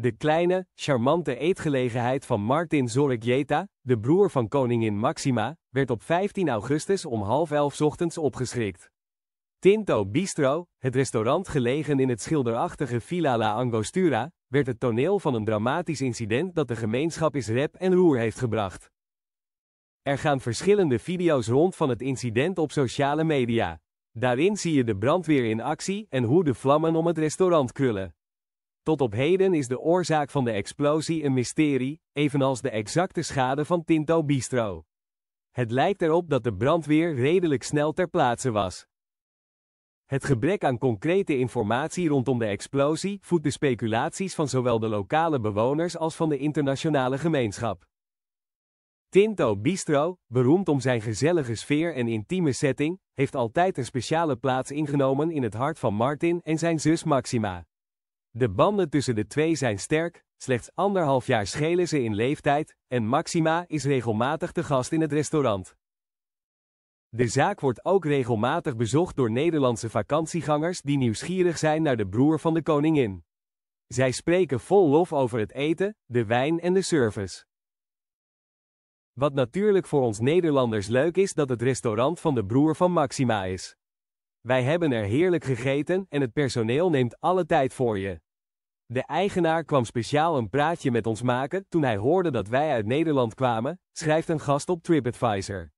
De kleine, charmante eetgelegenheid van Martin Zorrejeta, de broer van koningin Maxima, werd op 15 augustus om half elf ochtends opgeschrikt. Tinto Bistro, het restaurant gelegen in het schilderachtige Villa La Angostura, werd het toneel van een dramatisch incident dat de gemeenschap is rep en roer heeft gebracht. Er gaan verschillende video's rond van het incident op sociale media. Daarin zie je de brandweer in actie en hoe de vlammen om het restaurant krullen. Tot op heden is de oorzaak van de explosie een mysterie, evenals de exacte schade van Tinto Bistro. Het lijkt erop dat de brandweer redelijk snel ter plaatse was. Het gebrek aan concrete informatie rondom de explosie voedt de speculaties van zowel de lokale bewoners als van de internationale gemeenschap. Tinto Bistro, beroemd om zijn gezellige sfeer en intieme setting, heeft altijd een speciale plaats ingenomen in het hart van Martin en zijn zus Maxima. De banden tussen de twee zijn sterk, slechts anderhalf jaar schelen ze in leeftijd, en Maxima is regelmatig te gast in het restaurant. De zaak wordt ook regelmatig bezocht door Nederlandse vakantiegangers die nieuwsgierig zijn naar de broer van de koningin. Zij spreken vol lof over het eten, de wijn en de service. Wat natuurlijk voor ons Nederlanders leuk is dat het restaurant van de broer van Maxima is. Wij hebben er heerlijk gegeten en het personeel neemt alle tijd voor je. De eigenaar kwam speciaal een praatje met ons maken toen hij hoorde dat wij uit Nederland kwamen, schrijft een gast op TripAdvisor.